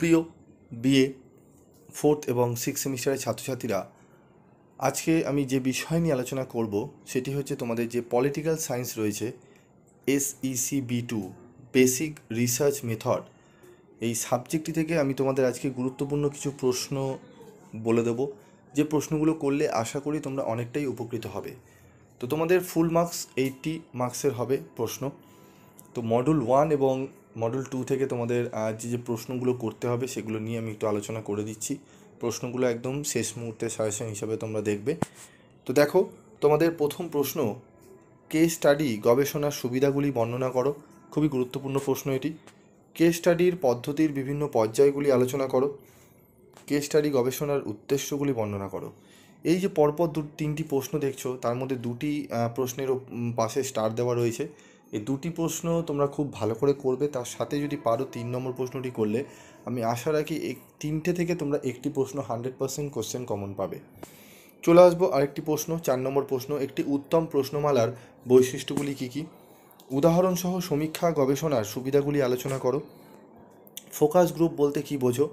প্রিয় BA fourth এবং six সেমিস্টারের ছাত্রছাত্রীরা আজকে আমি যে বিষয় নিয়ে আলোচনা করব সেটি হচ্ছে তোমাদের যে পলিটিক্যাল সায়েন্স রয়েছে SEC B two basic research method এই সাবজেক্টটি থেকে আমি তোমাদের আজকে গুরুত্বপূর্ণ কিছু প্রশ্ন বলে দেবো যে প্রশ্নগুলো করলে আশা করি তোমরা অনেকটাই উপকৃত হবে তো তোমাদের ফুল মার্কস এইটটি মার্কসের হবে প্রশ্ন তো মডুল ওয়ান এবং মডেল টু থেকে তোমাদের আজ যে প্রশ্নগুলো করতে হবে সেগুলো নিয়ে আমি একটু আলোচনা করে দিচ্ছি প্রশ্নগুলো একদম শেষ মুহূর্তে সাজেশন হিসাবে তোমরা দেখবে তো দেখো তোমাদের প্রথম প্রশ্ন কে স্টাডি গবেষণার সুবিধাগুলি বর্ণনা করো খুবই গুরুত্বপূর্ণ প্রশ্ন এটি কে স্টাডির পদ্ধতির বিভিন্ন পর্যায়গুলি আলোচনা করো কে স্টাডি গবেষণার উদ্দেশ্যগুলি বর্ণনা করো এই যে পরপর দু তিনটি প্রশ্ন দেখছো তার মধ্যে দুটি প্রশ্নের পাশে স্টার দেওয়া রয়েছে এই দুটি প্রশ্ন তোমরা খুব ভালো করে করবে তার সাথে যদি পারো তিন নম্বর প্রশ্নটি করলে আমি আশা রাখি এই তিনটে থেকে তোমরা একটি প্রশ্ন হান্ড্রেড পার্সেন্ট কোশ্চেন কমন পাবে চলে আসবো আরেকটি প্রশ্ন চার নম্বর প্রশ্ন একটি উত্তম প্রশ্নমালার বৈশিষ্ট্যগুলি কী কী উদাহরণসহ সমীক্ষা গবেষণার সুবিধাগুলি আলোচনা করো ফোকাস গ্রুপ বলতে কী বোঝো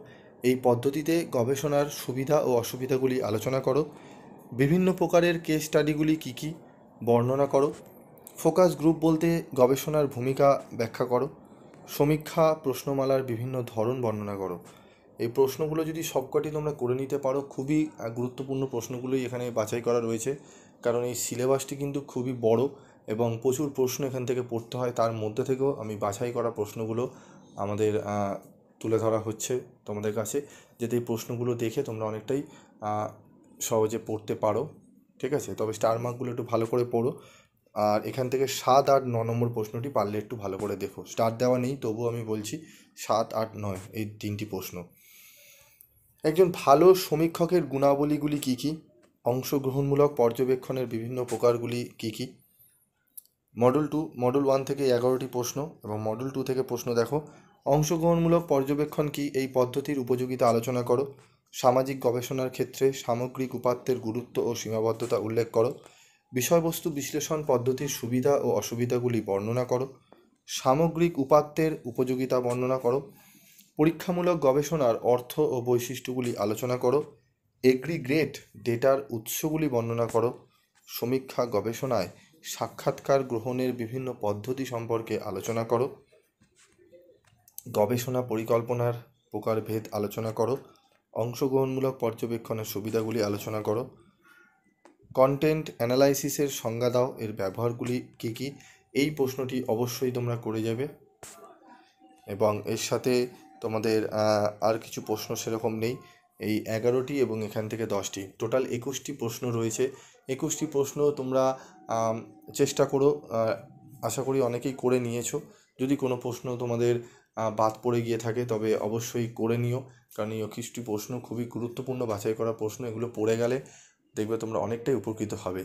এই পদ্ধতিতে গবেষণার সুবিধা ও অসুবিধাগুলি আলোচনা করো বিভিন্ন প্রকারের কেস স্টাডিগুলি কী কী বর্ণনা করো ফোকাস গ্রুপ বলতে গবেষণার ভূমিকা ব্যাখ্যা করো সমীক্ষা প্রশ্নমালার বিভিন্ন ধরন বর্ণনা করো এই প্রশ্নগুলো যদি সবকটি তোমরা করে নিতে পারো খুবই গুরুত্বপূর্ণ প্রশ্নগুলোই এখানে বাছাই করা রয়েছে কারণ এই সিলেবাসটি কিন্তু খুবই বড় এবং প্রচুর প্রশ্ন এখান থেকে পড়তে হয় তার মধ্যে থেকেও আমি বাছাই করা প্রশ্নগুলো আমাদের তুলে ধরা হচ্ছে তোমাদের কাছে যাতে এই প্রশ্নগুলো দেখে তোমরা অনেকটাই সহজে পড়তে পারো ঠিক আছে তবে স্টার মার্কগুলো একটু ভালো করে পড়ো আর এখান থেকে সাত আট ন নম্বর প্রশ্নটি পারলে একটু ভালো করে দেখো স্টার দেওয়া নেই তবু আমি বলছি সাত আট নয় এই তিনটি প্রশ্ন একজন ভালো সমীক্ষকের গুণাবলীগুলি কী কী অংশগ্রহণমূলক পর্যবেক্ষণের বিভিন্ন প্রকারগুলি কী কী মডেল টু মডেল ওয়ান থেকে এগারোটি প্রশ্ন এবং মডেল টু থেকে প্রশ্ন দেখো অংশগ্রহণমূলক পর্যবেক্ষণ কি এই পদ্ধতির উপযোগিতা আলোচনা করো সামাজিক গবেষণার ক্ষেত্রে সামগ্রিক উপাত্তের গুরুত্ব ও সীমাবদ্ধতা উল্লেখ করো বিষয়বস্তু বিশ্লেষণ পদ্ধতির সুবিধা ও অসুবিধাগুলি বর্ণনা করো সামগ্রিক উপাত্তের উপযোগিতা বর্ণনা করো পরীক্ষামূলক গবেষণার অর্থ ও বৈশিষ্ট্যগুলি আলোচনা করো এগ্রিগ্রেট ডেটার উৎসগুলি বর্ণনা করো সমীক্ষা গবেষণায় সাক্ষাৎকার গ্রহণের বিভিন্ন পদ্ধতি সম্পর্কে আলোচনা করো গবেষণা পরিকল্পনার প্রকারভেদ আলোচনা করো অংশগ্রহণমূলক পর্যবেক্ষণের সুবিধাগুলি আলোচনা করো কন্টেন্ট অ্যানালাইসিসের সংজ্ঞা দাও এর ব্যবহারগুলি কী কী এই প্রশ্নটি অবশ্যই তোমরা করে যাবে এবং এর সাথে তোমাদের আর কিছু প্রশ্ন সেরকম নেই এই এগারোটি এবং এখান থেকে দশটি টোটাল একুশটি প্রশ্ন রয়েছে একুশটি প্রশ্ন তোমরা চেষ্টা করো আশা করি অনেকেই করে নিয়েছো যদি কোনো প্রশ্ন তোমাদের বাদ পড়ে গিয়ে থাকে তবে অবশ্যই করে নিও কারণ এই অকিষ্টি প্রশ্ন খুবই গুরুত্বপূর্ণ বাছাই করা প্রশ্ন এগুলো পড়ে গেলে দেখবে তোমরা অনেকটাই উপকৃত হবে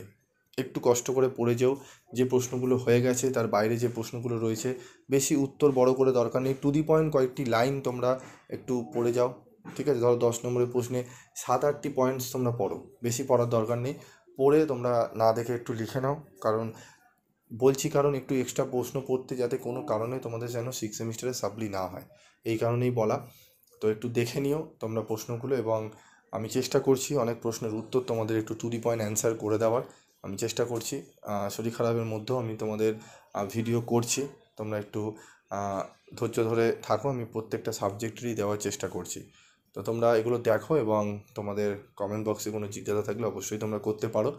একটু কষ্ট করে পড়ে যেও যে প্রশ্নগুলো হয়ে গেছে তার বাইরে যে প্রশ্নগুলো রয়েছে বেশি উত্তর বড় করে দরকার নেই টু দি পয়েন্ট কয়েকটি লাইন তোমরা একটু পড়ে যাও ঠিক আছে ধরো দশ নম্বরের প্রশ্নে সাত আটটি পয়েন্টস তোমরা পড়ো বেশি পড়ার দরকার নেই পড়ে তোমরা না দেখে একটু লিখে নাও কারণ বলছি কারণ একটু এক্সট্রা প্রশ্ন পড়তে যাতে কোনো কারণে তোমাদের যেন সিক্স সেমিস্টারে সাবলি না হয় এই কারণেই বলা তো একটু দেখে নিও তোমরা প্রশ্নগুলো এবং আমি চেষ্টা করছি অনেক প্রশ্নের উত্তর তোমাদের একটু টু দি পয়েন্ট অ্যান্সার করে দেওয়ার আমি চেষ্টা করছি শরীর খারাপের মধ্যেও আমি তোমাদের ভিডিও করছি তোমরা একটু ধৈর্য ধরে থাকো আমি প্রত্যেকটা সাবজেক্টেরই দেওয়ার চেষ্টা করছি তো তোমরা এগুলো দেখো এবং তোমাদের কমেন্ট বক্সে কোনো জিজ্ঞাসা থাকলে অবশ্যই তোমরা করতে পারো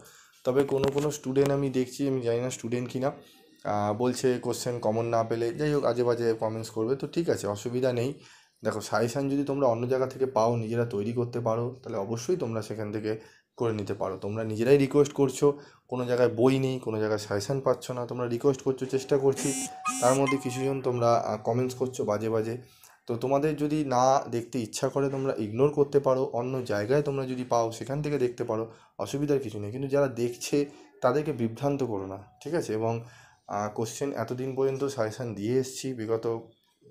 তবে কোনো কোনো স্টুডেন্ট আমি দেখছি আমি জানি না স্টুডেন্ট কিনা বলছে কোশ্চেন কমন না পেলে যাই হোক আজে বাজে কমেন্টস করবে তো ঠিক আছে অসুবিধা নেই দেখো সাজেশান যদি তোমরা অন্য জায়গা থেকে পাও নিজেরা তৈরি করতে পারো তাহলে অবশ্যই তোমরা সেখান থেকে করে নিতে পারো তোমরা নিজেরাই রিকোয়েস্ট করছো কোনো জায়গায় বই নেই কোনো জায়গায় সাজেশান পাচ্ছ না তোমরা রিকোয়েস্ট করছো চেষ্টা করছি তার মধ্যে কিছুজন তোমরা কমেন্টস করছো বাজে বাজে তো তোমাদের যদি না দেখতে ইচ্ছা করে তোমরা ইগনোর করতে পারো অন্য জায়গায় তোমরা যদি পাও সেখান থেকে দেখতে পারো অসুবিধার কিছু নেই কিন্তু যারা দেখছে তাদেরকে বিভ্রান্ত করো না ঠিক আছে এবং কোশ্চেন এতদিন পর্যন্ত সাজেশান দিয়ে এসছি বিগত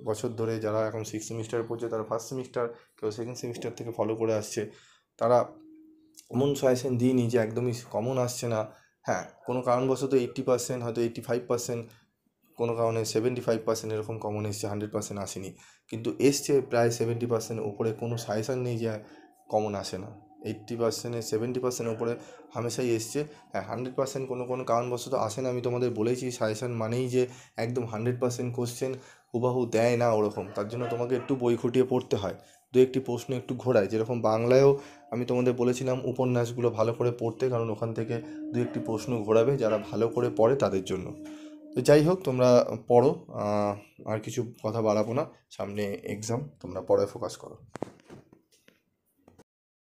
বছর ধরে যারা এখন সিক্স সেমিস্টার পড়ছে তারা ফার্স্ট সেমিস্টার কেউ সেকেন্ড সেমিস্টার থেকে ফলো করে আসছে তারা এমন সাজেশন দিইনি যে একদমই কমন আসছে না হ্যাঁ কোনো কারণবশত এইট্টি পার্সেন্ট হয়তো এইট্টি ফাইভ পার্সেন্ট কোনো কারণে সেভেন্টি ফাইভ পার্সেন্ট এরকম কমন এসছে হান্ড্রেড পার্সেন্ট আসেনি কিন্তু এসছে প্রায় সেভেন্টি পার্সেন্ট ওপরে কোনো সাজেশন নেই যে কমন আসে না এইট্টি পার্সেন্টে সেভেন্টি পার্সেন্ট ওপরে হামেশাই এসছে হ্যাঁ হান্ড্রেড পার্সেন্ট কোনো কোনো কারণবশত আসে না আমি তোমাদের বলেছি সাজেশান মানেই যে একদম হান্ড্রেড পার্সেন্ট কোশ্চেন হুবাহু দেয় না ওরকম তার জন্য তোমাকে একটু বই খুঁটিয়ে পড়তে হয় দু একটি প্রশ্ন একটু ঘোরায় যেরকম বাংলায়ও আমি তোমাদের বলেছিলাম উপন্যাসগুলো ভালো করে পড়তে কারণ ওখান থেকে দু একটি প্রশ্ন ঘোরাবে যারা ভালো করে পড়ে তাদের জন্য তো যাই হোক তোমরা পড়ো আর কিছু কথা বাড়াবো না সামনে এক্সাম তোমরা পড়ায় ফোকাস করো